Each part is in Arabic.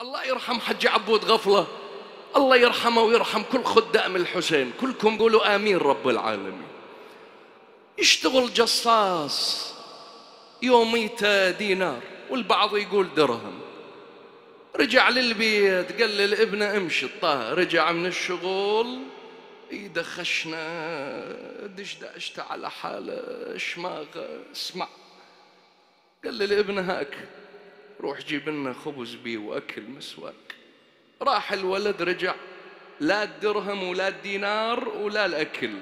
الله يرحم حج عبود غفلة الله يرحمه ويرحم كل خدام الحسين كلكم قولوا آمين رب العالمين يشتغل جصاص يوميته دينار والبعض يقول درهم رجع للبيت قال لابنه امشي الطه رجع من الشغل ايده دش دشداشته على حاله شماغه اسمع قال لابنه هاك روح جيب لنا خبز بيه وأكل مسواك راح الولد رجع لا الدرهم ولا الدينار ولا الأكل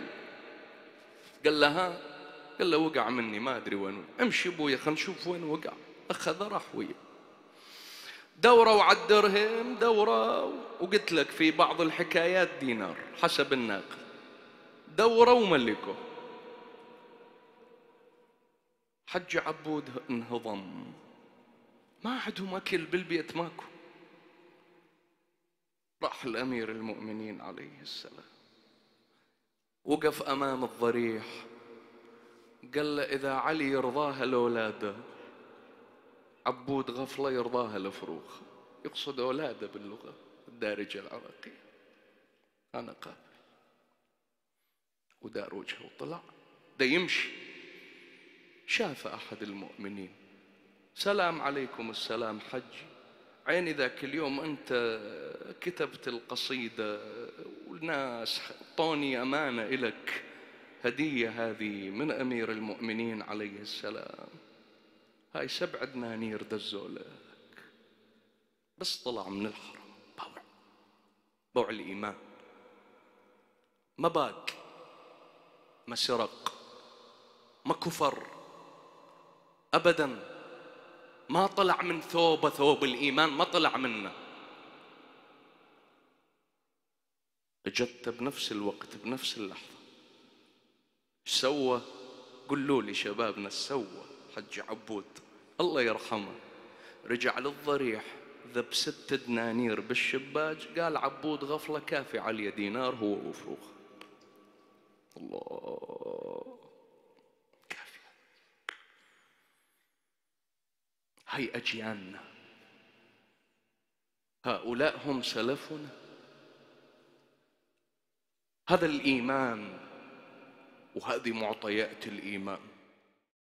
قال له ها قال له وقع مني ما أدري وين امشي أبويا خلينا نشوف وين وقع أخذ راح وياه دوروا على الدرهم دوروا وقلت لك في بعض الحكايات دينار حسب الناقل دوروا وملكوا حج عبود انهضم ما عندهم أكل بالبيت ماكو راح الأمير المؤمنين عليه السلام وقف أمام الضريح قال له إذا علي يرضاها لأولاده عبود غفلة يرضاها لفروخ يقصد أولاده باللغة الدارجة العراقية أنا قابل ودار وجهه وطلع ده يمشي شاف أحد المؤمنين سلام عليكم السلام حجي عيني ذاك اليوم أنت كتبت القصيدة والناس اعطوني أمانة إلك هدية هذه من أمير المؤمنين عليه السلام هاي سبع دنانير دزوا لك بس طلع من الحرم بوع بوع الإيمان ما باق ما سرق ما كفر أبداً ما طلع من ثوبه ثوب الإيمان ما طلع منه اجت بنفس الوقت بنفس اللحظة سوى قولوا لي شبابنا سوى حج عبود الله يرحمه رجع للضريح ذب ست دنانير بالشباج قال عبود غفلة كافي علي دينار هو وفروخ الله أجيالنا هؤلاء هم سلفنا هذا الإيمان وهذه معطيات الإيمان